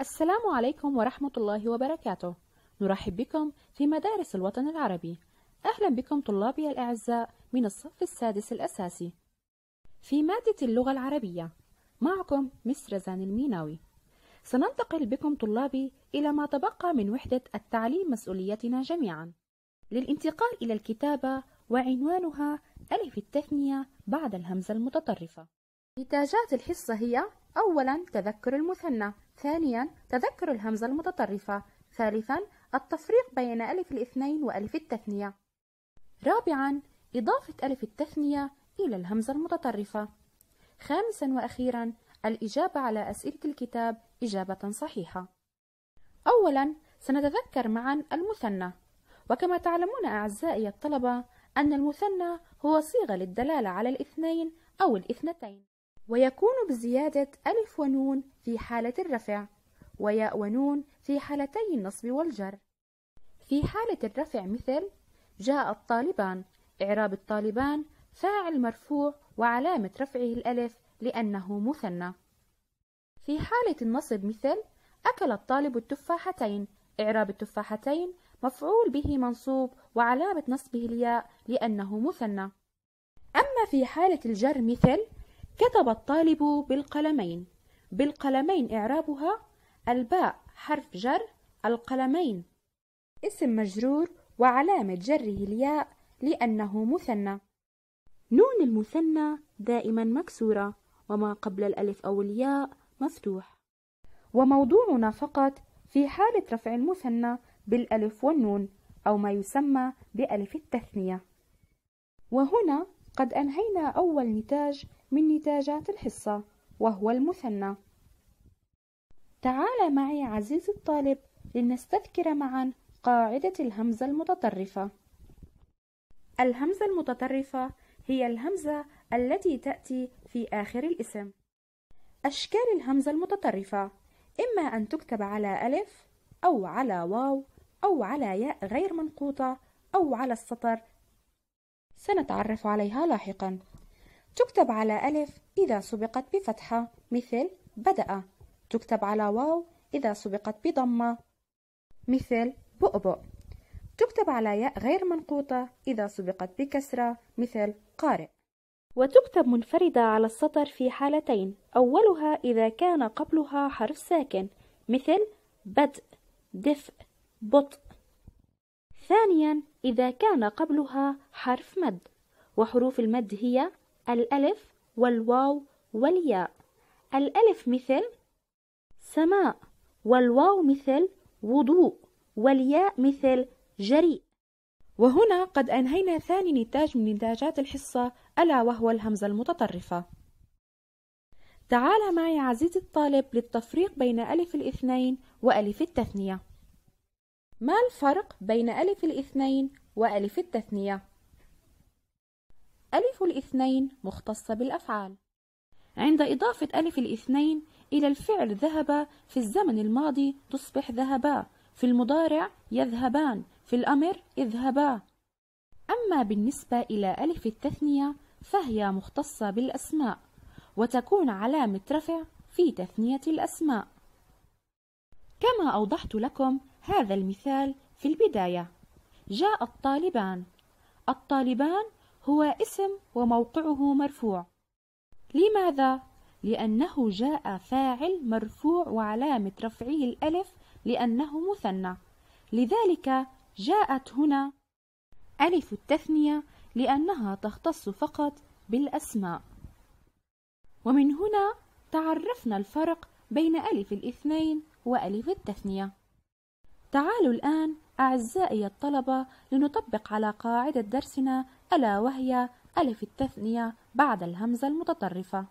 السلام عليكم ورحمة الله وبركاته نرحب بكم في مدارس الوطن العربي أهلا بكم طلابي الأعزاء من الصف السادس الأساسي في مادة اللغة العربية معكم مس رزان الميناوي سننتقل بكم طلابي إلى ما تبقى من وحدة التعليم مسؤوليتنا جميعا للانتقال إلى الكتابة وعنوانها ألف التثنية بعد الهمزة المتطرفة نتاجات الحصة هي أولا تذكر المثنى ثانيا تذكر الهمزة المتطرفة ثالثا التفريق بين ألف الاثنين وألف التثنية رابعا إضافة ألف التثنية إلى الهمزة المتطرفة خامسا وأخيرا الإجابة على أسئلة الكتاب إجابة صحيحة أولا سنتذكر معا المثنى وكما تعلمون أعزائي الطلبة أن المثنى هو صيغة للدلالة على الاثنين أو الاثنتين ويكون بزيادة ألف ونون في حالة الرفع وياء ونون في حالتي النصب والجر في حالة الرفع مثل جاء الطالبان إعراب الطالبان فاعل مرفوع وعلامة رفعه الألف لأنه مثنى في حالة النصب مثل أكل الطالب التفاحتين إعراب التفاحتين مفعول به منصوب وعلامة نصبه الياء لأنه مثنى أما في حالة الجر مثل كتب الطالب بالقلمين بالقلمين إعرابها الباء حرف جر القلمين اسم مجرور وعلامة جره الياء لأنه مثنى نون المثنى دائما مكسورة وما قبل الألف أو الياء مفتوح وموضوعنا فقط في حالة رفع المثنى بالألف والنون أو ما يسمى بألف التثنية وهنا قد أنهينا أول نتاج من نتاجات الحصة وهو المثنى تعال معي عزيزي الطالب لنستذكر معا قاعدة الهمزة المتطرفة الهمزة المتطرفة هي الهمزة التي تأتي في آخر الاسم أشكال الهمزة المتطرفة إما أن تكتب على ألف أو على واو أو على ياء غير منقوطة أو على السطر سنتعرف عليها لاحقا تكتب على ألف إذا سبقت بفتحة مثل بدأ تكتب على واو إذا سبقت بضمة مثل بؤبؤ تكتب على ياء غير منقوطة إذا سبقت بكسرة مثل قارئ وتكتب منفردة على السطر في حالتين أولها إذا كان قبلها حرف ساكن مثل بدء دفء بطء ثانيا إذا كان قبلها حرف مد وحروف المد هي الألف والواو والياء الألف مثل سماء والواو مثل وضوء والياء مثل جريء وهنا قد أنهينا ثاني نتاج من نتاجات الحصة ألا وهو الهمزة المتطرفة تعال معي عزيزي الطالب للتفريق بين ألف الاثنين وألف التثنية ما الفرق بين ألف الاثنين وألف التثنية؟ ألف الاثنين مختصة بالأفعال عند إضافة ألف الاثنين إلى الفعل ذهب في الزمن الماضي تصبح ذهبا في المضارع يذهبان في الأمر اذهبا أما بالنسبة إلى ألف التثنية فهي مختصة بالأسماء وتكون علامة رفع في تثنية الأسماء كما أوضحت لكم هذا المثال في البداية جاء الطالبان الطالبان هو اسم وموقعه مرفوع لماذا؟ لأنه جاء فاعل مرفوع وعلامة رفعه الألف لأنه مثنى لذلك جاءت هنا ألف التثنية لأنها تختص فقط بالأسماء ومن هنا تعرفنا الفرق بين ألف الاثنين وألف التثنية تعالوا الآن أعزائي الطلبة لنطبق على قاعدة درسنا ألا وهي ألف التثنية بعد الهمزة المتطرفة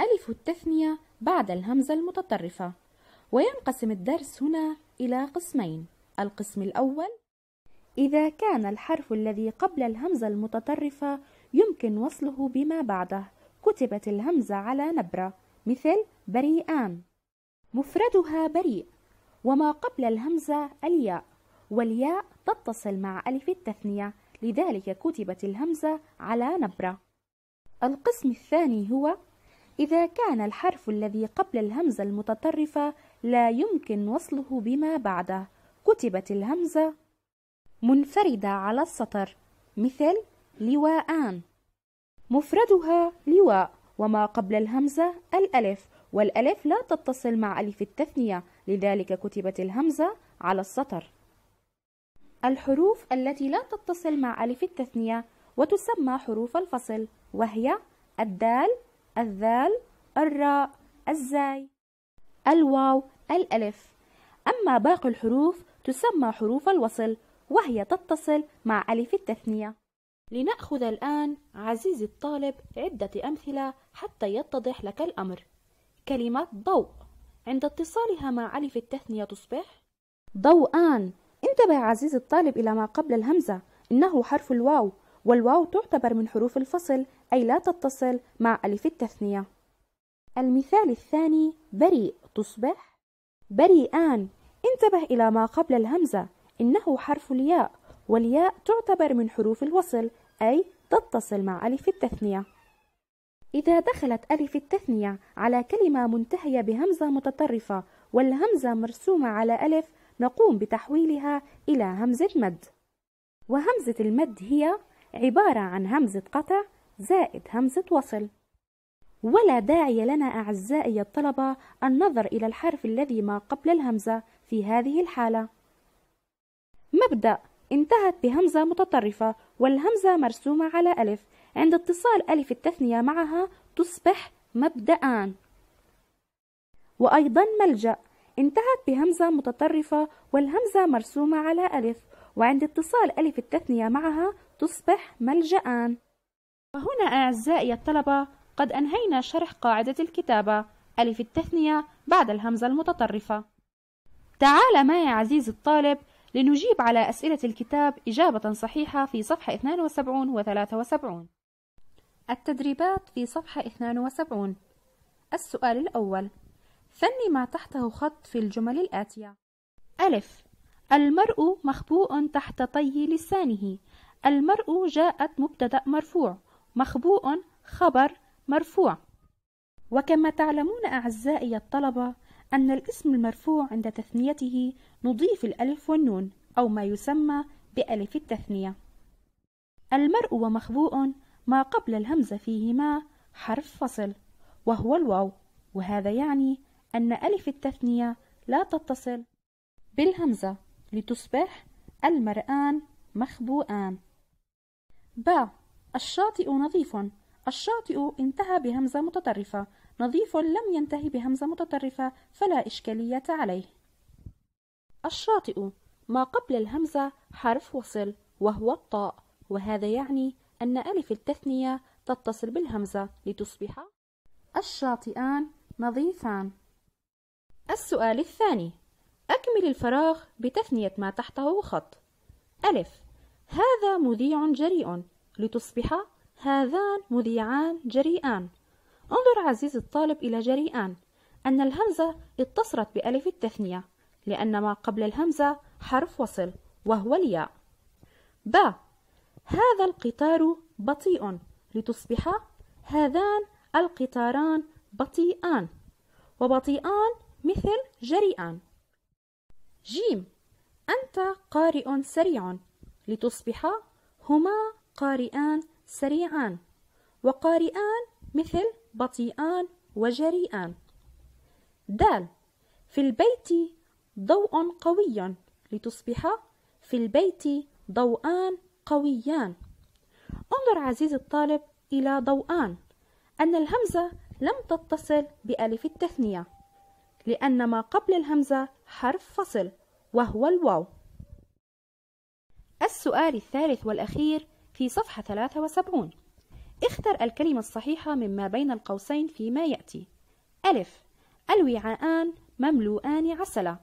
ألف التثنية بعد الهمزة المتطرفة وينقسم الدرس هنا إلى قسمين القسم الأول إذا كان الحرف الذي قبل الهمزة المتطرفة يمكن وصله بما بعده كتبت الهمزة على نبرة مثل بريئان مفردها بريء وما قبل الهمزة الياء والياء تتصل مع ألف التثنية لذلك كتبت الهمزة على نبرة القسم الثاني هو إذا كان الحرف الذي قبل الهمزة المتطرفة لا يمكن وصله بما بعده كتبت الهمزة منفردة على السطر مثل لواءان مفردها لواء وما قبل الهمزة الألف والألف لا تتصل مع ألف التثنية لذلك كتبت الهمزة على السطر الحروف التي لا تتصل مع ألف التثنية وتسمى حروف الفصل وهي الدال الذال الراء الزاي الواو الألف أما باقي الحروف تسمى حروف الوصل وهي تتصل مع ألف التثنية لنأخذ الآن عزيزي الطالب عدة أمثلة حتى يتضح لك الأمر كلمة ضوء عند اتصالها مع ألف التثنية تصبح ضوءان انتبه عزيزي الطالب إلى ما قبل الهمزة إنه حرف الواو والواو تعتبر من حروف الفصل أي لا تتصل مع ألف التثنية المثال الثاني بريء تصبح بريئان انتبه إلى ما قبل الهمزة إنه حرف الياء والياء تعتبر من حروف الوصل أي تتصل مع ألف التثنية إذا دخلت ألف التثنية على كلمة منتهية بهمزة متطرفة والهمزة مرسومة على ألف نقوم بتحويلها إلى همزة مد وهمزة المد هي عبارة عن همزة قطع زائد همزة وصل ولا داعي لنا أعزائي الطلبة النظر إلى الحرف الذي ما قبل الهمزة في هذه الحالة مبدأ انتهت بهمزة متطرفة والهمزة مرسومة على ألف عند اتصال ألف التثنية معها تصبح مبدأان وأيضا ملجأ انتهت بهمزة متطرفة والهمزة مرسومة على ألف وعند اتصال ألف التثنية معها تصبح ملجأان وهنا أعزائي الطلبة قد أنهينا شرح قاعدة الكتابة ألف التثنية بعد الهمزة المتطرفة تعال معي عزيزي الطالب لنجيب على أسئلة الكتاب إجابة صحيحة في صفحة 72 و 73 التدريبات في صفحة 72 السؤال الأول فني ما تحته خط في الجمل الآتية ألف المرء مخبوء تحت طي لسانه المرء جاءت مبتدأ مرفوع مخبوء خبر مرفوع وكما تعلمون أعزائي الطلبة أن الاسم المرفوع عند تثنيته نضيف الألف والنون أو ما يسمى بألف التثنية المرء ومخبوء ما قبل الهمزة فيهما حرف فصل وهو الواو وهذا يعني أن ألف التثنية لا تتصل بالهمزة لتصبح المرآن مخبوآن باء الشاطئ نظيف الشاطئ انتهى بهمزة متطرفة نظيف لم ينتهي بهمزة متطرفة فلا إشكالية عليه الشاطئ ما قبل الهمزة حرف وصل وهو الطاء وهذا يعني أن ألف التثنية تتصل بالهمزة لتصبح الشاطئان نظيفان السؤال الثاني أكمل الفراغ بتثنية ما تحته خط ألف هذا مذيع جريء لتصبح هذان مذيعان جريئان انظر عزيزي الطالب إلى جريئان أن الهمزة اتصلت بألف التثنية لأن ما قبل الهمزة حرف وصل وهو الياء ب هذا القطار بطيء لتصبح هذان القطاران بطيئان وبطيئان مثل جريئان جيم أنت قارئ سريع لتصبح هما قارئان سريعان وقارئان مثل بطيئان وجريئان دال في البيت ضوء قوي لتصبح في البيت ضوءان قويان انظر عزيزي الطالب إلى ضوءان أن الهمزة لم تتصل بألف التثنية لأن ما قبل الهمزة حرف فصل وهو الواو السؤال الثالث والأخير في صفحة 73 اختر الكلمة الصحيحة مما بين القوسين فيما يأتي ألف الوعاءان مملوءان عسلة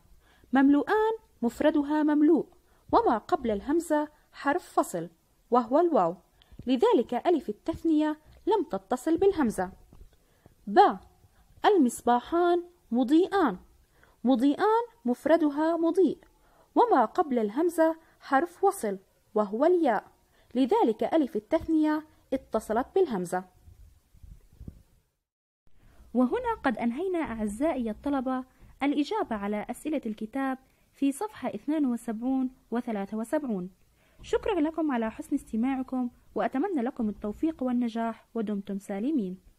مملوءان مفردها مملوء وما قبل الهمزة حرف فصل وهو الواو لذلك ألف التثنية لم تتصل بالهمزة ب المصباحان مضيئان مضيئان مفردها مضيء وما قبل الهمزة حرف وصل وهو الياء لذلك ألف التثنية اتصلت بالهمزة وهنا قد أنهينا أعزائي الطلبة الإجابة على أسئلة الكتاب في صفحة 72 و 73 شكرا لكم على حسن استماعكم وأتمنى لكم التوفيق والنجاح ودمتم سالمين